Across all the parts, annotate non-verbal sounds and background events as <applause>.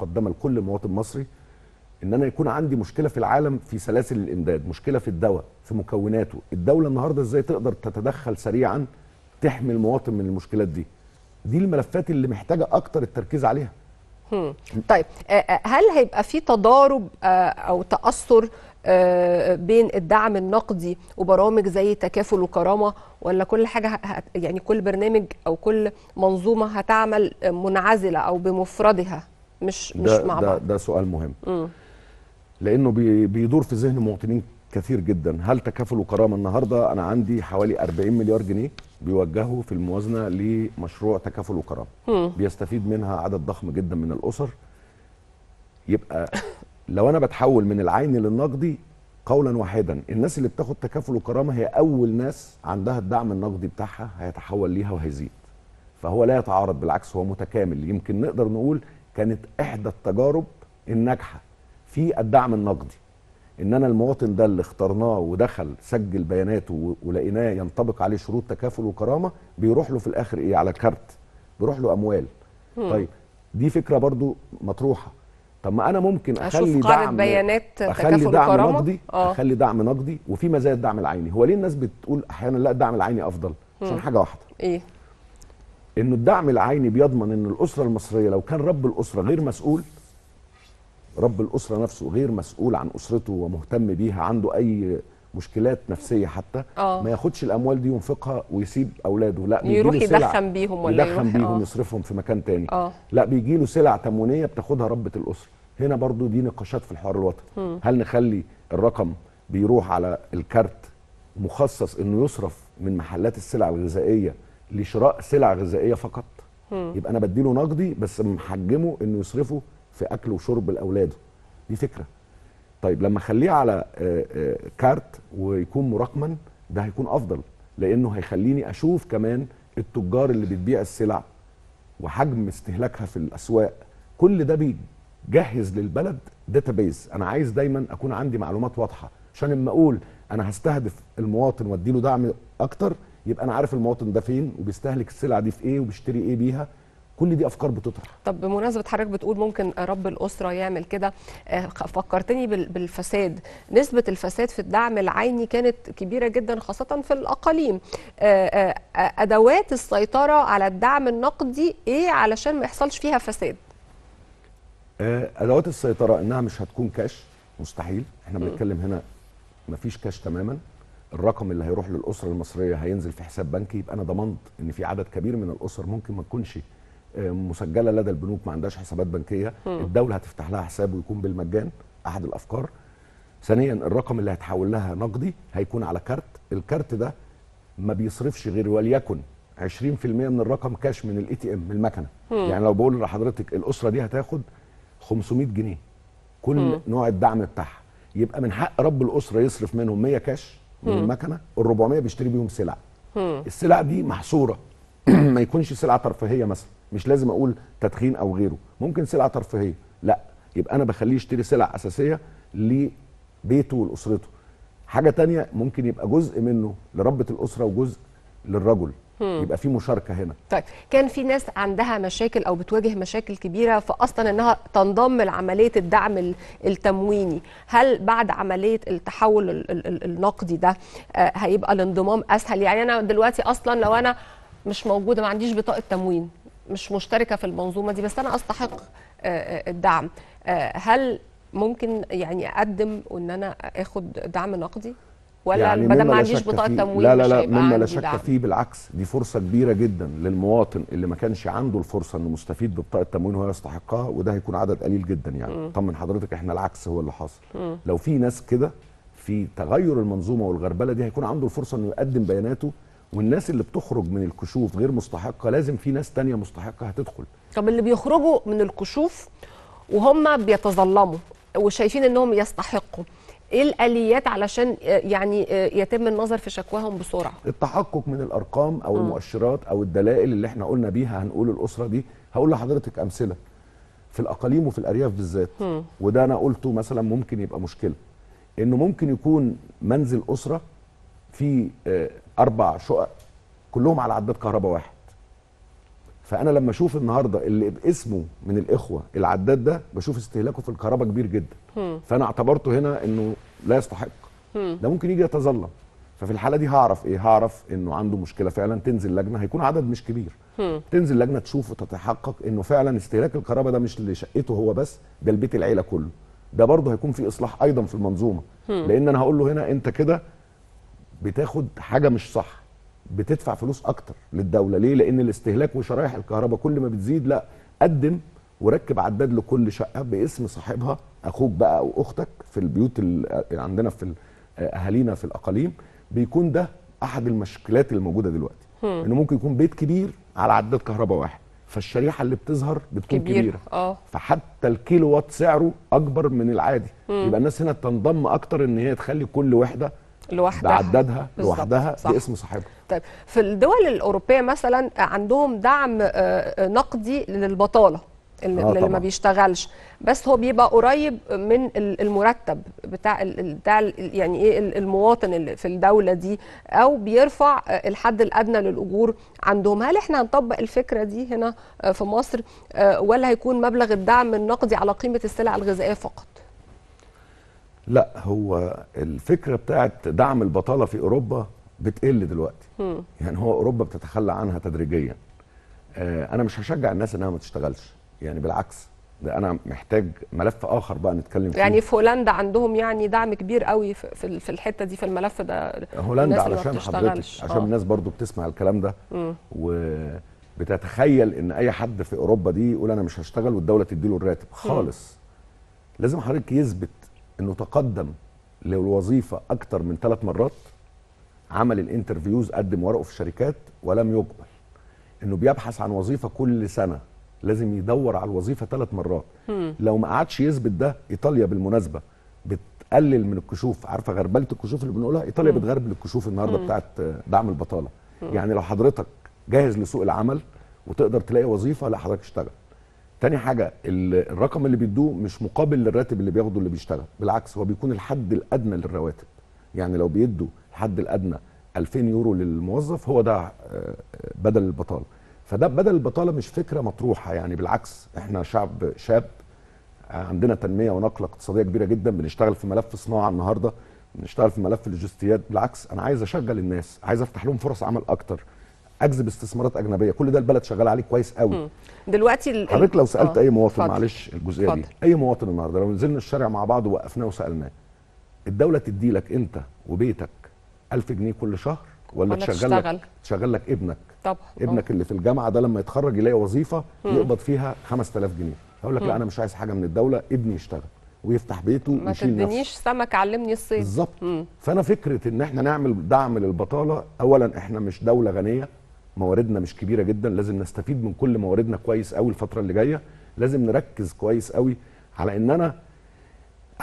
مقدمه لكل مواطن مصري ان انا يكون عندي مشكله في العالم في سلاسل الامداد مشكله في الدواء في مكوناته الدوله النهارده ازاي تقدر تتدخل سريعا تحمي المواطن من المشكلات دي دي الملفات اللي محتاجه اكتر التركيز عليها طيب آه، آه، هل هيبقى في تضارب آه، او تاثر بين الدعم النقدي وبرامج زي تكافل وكرامه ولا كل حاجه يعني كل برنامج او كل منظومه هتعمل منعزله او بمفردها مش مش مع ده بعض ده سؤال مهم م. لانه بي بيدور في ذهن مواطنين كثير جدا هل تكافل وكرامه النهارده انا عندي حوالي 40 مليار جنيه بيوجهوا في الموازنه لمشروع تكافل وكرامه بيستفيد منها عدد ضخم جدا من الاسر يبقى لو انا بتحول من العين للنقدي قولا واحدا الناس اللي بتاخد تكافل وكرامه هي اول ناس عندها الدعم النقدي بتاعها هيتحول ليها وهيزيد فهو لا يتعارض بالعكس هو متكامل يمكن نقدر نقول كانت احدى التجارب الناجحه في الدعم النقدي ان انا المواطن ده اللي اخترناه ودخل سجل بياناته ولقيناه ينطبق عليه شروط تكافل وكرامه بيروح له في الاخر ايه على الكارت بيروح له اموال مم. طيب دي فكره برضو مطروحه طب ما انا ممكن اخلي دعم بيانات اخلي دعم وكرامة. نقدي أوه. اخلي دعم نقدي وفي مزايا الدعم العيني هو ليه الناس بتقول احيانا لا الدعم العيني افضل عشان حاجه واحده ايه انه الدعم العيني بيضمن ان الاسره المصريه لو كان رب الاسره غير مسؤول رب الاسره نفسه غير مسؤول عن اسرته ومهتم بيها عنده اي مشكلات نفسيه حتى أوه. ما ياخدش الاموال دي ينفقها ويسيب اولاده لا يروح يدخن بيهم ولا يدخن بيهم آه. يصرفهم في مكان تاني أوه. لا بيجي له سلع تموينيه بتاخدها ربه الاسره هنا برضو دي نقاشات في الحوار الوطني هل نخلي الرقم بيروح على الكارت مخصص انه يصرف من محلات السلع الغذائيه لشراء سلع غذائيه فقط مم. يبقى انا بديله نقدي بس محجمه انه يصرفه في اكل وشرب لاولاده دي فكره طيب لما اخليه على آه، آه، كارت ويكون مراقما ده هيكون افضل لانه هيخليني اشوف كمان التجار اللي بتبيع السلع وحجم استهلاكها في الاسواق كل ده بيجهز للبلد داتابيز انا عايز دايما اكون عندي معلومات واضحه عشان لما اقول انا هستهدف المواطن واديله دعم اكتر يبقى انا عارف المواطن ده فين وبيستهلك السلعه دي في ايه وبيشتري ايه بيها كل دي افكار بتطرح طب بمناسبه حضرتك بتقول ممكن رب الاسره يعمل كده آه، فكرتني بالفساد نسبه الفساد في الدعم العيني كانت كبيره جدا خاصه في الاقاليم آه، آه، ادوات السيطره على الدعم النقدي ايه علشان ما يحصلش فيها فساد ادوات السيطره انها مش هتكون كاش مستحيل احنا بنتكلم هنا مفيش كاش تماما الرقم اللي هيروح للاسره المصريه هينزل في حساب بنكي يبقى انا ضمنت ان في عدد كبير من الاسر ممكن ما تكونش آه، مسجله لدى البنوك ما عندهاش حسابات بنكيه م. الدوله هتفتح لها حساب ويكون بالمجان احد الافكار ثانيا الرقم اللي هتحول لها نقدي هيكون على كارت الكارت ده ما بيصرفش غير وليكن 20% من الرقم كاش من الاي تي ام من المكنه م. يعني لو بقول لحضرتك الاسره دي هتاخد 500 جنيه كل م. نوع الدعم بتاعها يبقى من حق رب الاسره يصرف منهم 100 كاش من المكنه ال 400 بيشتري بيهم سلع السلع دي محصوره <clears throat> ما يكونش سلعه ترفيهيه مثلا مش لازم اقول تدخين او غيره ممكن سلعه ترفيهيه لا يبقى انا بخليه يشتري سلع اساسيه لبيته ولاسرته حاجه تانية ممكن يبقى جزء منه لربة الاسره وجزء للرجل مم. يبقى في مشاركه هنا طيب كان في ناس عندها مشاكل او بتواجه مشاكل كبيره فاصلا انها تنضم لعمليه الدعم التمويني هل بعد عمليه التحول النقدي ده آه، هيبقى الانضمام اسهل يعني انا دلوقتي اصلا لو انا مش موجوده ما عنديش بطاقه تموين مش مشتركه في المنظومه دي بس انا استحق آه، آه، الدعم هل ممكن يعني اقدم وان انا اخد دعم نقدي ولا يعني بدل ما عنديش بطاقه تمويل لا لا لا مما لا شك فيه بالعكس دي فرصه كبيره جدا للمواطن اللي ما كانش عنده الفرصه انه مستفيد ببطاقه تموين وهو يستحقها وده هيكون عدد قليل جدا يعني طمن حضرتك احنا العكس هو اللي حاصل لو في ناس كده في تغير المنظومه والغربله دي هيكون عنده الفرصه انه يقدم بياناته والناس اللي بتخرج من الكشوف غير مستحقه لازم في ناس تانية مستحقه هتدخل طب اللي بيخرجوا من الكشوف وهم بيتظلموا وشايفين انهم يستحقوا ايه الاليات علشان آه، يعني آه، يتم النظر في شكواهم بسرعه التحقق من الارقام او آه. المؤشرات او الدلائل اللي احنا قلنا بيها هنقول الاسره دي هقول لحضرتك امثله في الاقاليم وفي الارياف بالذات م. وده انا قلته مثلا ممكن يبقى مشكله انه ممكن يكون منزل اسره في اربع شقق كلهم على عداد كهرباء واحد فانا لما اشوف النهارده اللي باسمه من الاخوه العداد ده بشوف استهلاكه في الكهرباء كبير جدا م. فانا اعتبرته هنا انه لا يستحق م. ده ممكن يجي يتظلم ففي الحاله دي هعرف ايه هعرف انه عنده مشكله فعلا تنزل لجنه هيكون عدد مش كبير م. تنزل لجنه تشوف وتتحقق انه فعلا استهلاك الكهرباء ده مش لشقته هو بس ده لبيت العيله كله ده برضه هيكون في اصلاح ايضا في المنظومه لان انا هقول له هنا انت كده بتاخد حاجه مش صح بتدفع فلوس اكتر للدوله ليه لان الاستهلاك وشرايح الكهرباء كل ما بتزيد لا قدم وركب عداد لكل شقه باسم صاحبها اخوك بقى او اختك في البيوت اللي عندنا في اهالينا في الاقاليم بيكون ده احد المشكلات الموجوده دلوقتي انه ممكن يكون بيت كبير على عداد كهرباء واحد فالشريحه اللي بتظهر بتكون كبير. كبيره أوه. آه. فحتى الكيلو وات سعره اكبر من العادي هم. يبقى الناس هنا تنضم اكتر ان هي تخلي كل وحده لوحدها بعددها لوحدها باسم صاحبها طيب في الدول الاوروبيه مثلا عندهم دعم آه، آه، نقدي للبطاله اللي, آه اللي ما بيشتغلش بس هو بيبقى قريب من المرتب بتاع بتاع يعني ايه المواطن اللي في الدوله دي او بيرفع آه، الحد الادنى للاجور عندهم هل احنا هنطبق الفكره دي هنا في مصر ولا هيكون مبلغ الدعم النقدي على قيمه السلع الغذائيه فقط لا هو الفكره بتاعت دعم البطاله في اوروبا بتقل دلوقتي م. يعني هو اوروبا بتتخلى عنها تدريجيا آه انا مش هشجع الناس انها ما تشتغلش يعني بالعكس ده انا محتاج ملف اخر بقى نتكلم فيه يعني في هولندا عندهم يعني دعم كبير قوي في في الحته دي في الملف ده هولندا علشان حضرتك آه. عشان الناس برضو بتسمع الكلام ده م. وبتتخيل ان اي حد في اوروبا دي يقول انا مش هشتغل والدوله تديله الراتب خالص م. لازم حضرتك يثبت انه تقدم للوظيفه اكتر من ثلاث مرات عمل الانترفيوز قدم ورقه في الشركات ولم يقبل انه بيبحث عن وظيفه كل سنه لازم يدور على الوظيفه ثلاث مرات مم. لو ما قعدش يثبت ده ايطاليا بالمناسبه بتقلل من الكشوف عارفه غربله الكشوف اللي بنقولها ايطاليا مم. بتغربل الكشوف النهارده بتاعت دعم البطاله مم. يعني لو حضرتك جاهز لسوق العمل وتقدر تلاقي وظيفه لا حضرتك اشتغل تاني حاجه الرقم اللي بيدوه مش مقابل للراتب اللي بياخده اللي بيشتغل بالعكس هو بيكون الحد الادنى للرواتب يعني لو بيدوا الحد الادنى 2000 يورو للموظف هو ده آه، بدل البطاله فده بدل البطاله مش فكره مطروحه يعني بالعكس احنا شعب شاب عندنا تنميه ونقله اقتصاديه كبيره جدا بنشتغل في ملف صناعة النهارده بنشتغل في ملف اللوجستيات بالعكس انا عايز اشغل الناس عايز افتح لهم فرص عمل اكتر اجذب استثمارات اجنبيه كل ده البلد شغال عليه كويس قوي دلوقتي حضرتك لو سالت اه، اي مواطن فضل. معلش الجزئيه فضل. دي اي مواطن النهارده لو نزلنا الشارع مع بعض ووقفناه وسالناه الدوله تدي لك انت وبيتك 1000 جنيه كل شهر ولا تشغل لك تشغل لك ابنك طبعا ابنك اللي في الجامعه ده لما يتخرج يلاقي وظيفه يقبض فيها 5000 جنيه هقول لك لا انا مش عايز حاجه من الدوله ابني يشتغل ويفتح بيته ويشيل نفسه ما تدينيش سمك علمني الصيد بالظبط فانا فكره ان احنا نعمل دعم للبطاله اولا احنا مش دوله غنيه مواردنا مش كبيره جدا لازم نستفيد من كل مواردنا كويس قوي الفتره اللي جايه لازم نركز كويس قوي على ان انا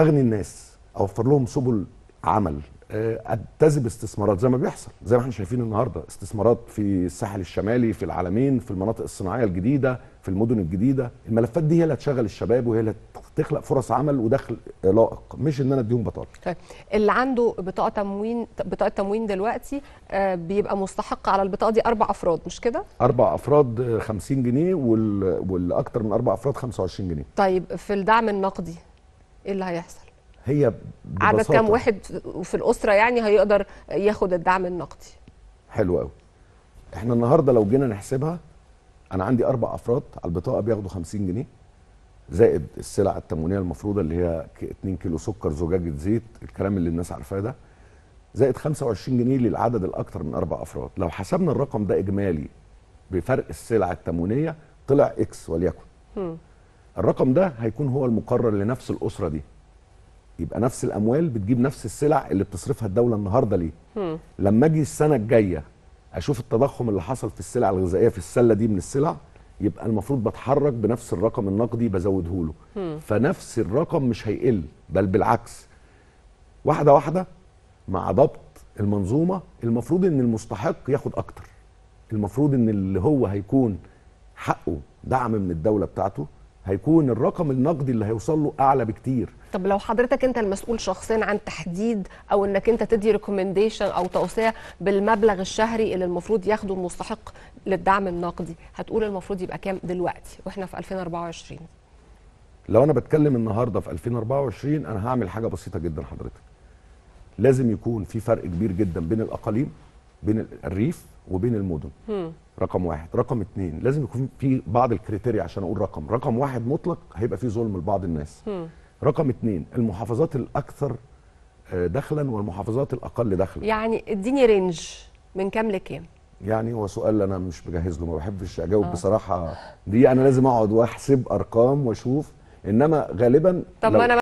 اغني الناس اوفر لهم سبل عمل اجتذب آه، استثمارات زي ما بيحصل زي ما احنا شايفين النهارده استثمارات في الساحل الشمالي في العالمين في المناطق الصناعيه الجديده في المدن الجديده الملفات دي هي اللي هتشغل الشباب وهي اللي تخلق فرص عمل ودخل لائق مش ان انا اديهم بطاله طيب اللي عنده بطاقه تموين بطاقه تموين دلوقتي آه، بيبقى مستحق على البطاقه دي اربع افراد مش كده اربع افراد 50 آه، جنيه واللي والاكثر من اربع افراد 25 جنيه طيب في الدعم النقدي ايه اللي هيحصل هي ببساطة عدد كام واحد في الاسره يعني هيقدر ياخد الدعم النقدي حلو قوي احنا النهارده لو جينا نحسبها انا عندي اربع افراد على البطاقه بياخدوا 50 جنيه زائد السلع التموينيه المفروضه اللي هي 2 كيلو سكر زجاجه زيت الكلام اللي الناس عارفاه ده زائد 25 جنيه للعدد الاكثر من اربع افراد لو حسبنا الرقم ده اجمالي بفرق السلع التموينيه طلع اكس وليكن م. الرقم ده هيكون هو المقرر لنفس الاسره دي يبقى نفس الاموال بتجيب نفس السلع اللي بتصرفها الدوله النهارده ليه لما اجي السنه الجايه اشوف التضخم اللي حصل في السلع الغذائيه في السله دي من السلع يبقى المفروض بتحرك بنفس الرقم النقدي بزوده له فنفس الرقم مش هيقل بل بالعكس واحده واحده مع ضبط المنظومه المفروض ان المستحق ياخد اكتر المفروض ان اللي هو هيكون حقه دعم من الدوله بتاعته هيكون الرقم النقدي اللي هيوصل له اعلى بكتير طب لو حضرتك انت المسؤول شخصيا عن تحديد او انك انت تدي ريكومنديشن او توصيه بالمبلغ الشهري اللي المفروض ياخده المستحق للدعم النقدي هتقول المفروض يبقى كام دلوقتي واحنا في 2024 لو انا بتكلم النهارده في 2024 انا هعمل حاجه بسيطه جدا حضرتك لازم يكون في فرق كبير جدا بين الاقاليم بين الريف وبين المدن هم. رقم واحد رقم اتنين لازم يكون في بعض الكريتيريا عشان اقول رقم رقم واحد مطلق هيبقى في ظلم لبعض الناس هم. رقم اتنين المحافظات الاكثر آه، دخلا والمحافظات الاقل دخلا يعني اديني رينج من كام لكام يعني هو سؤال انا مش مجهز له ما بحبش اجاوب آه. بصراحه دي انا لازم اقعد واحسب ارقام واشوف انما غالبا طب لو... انا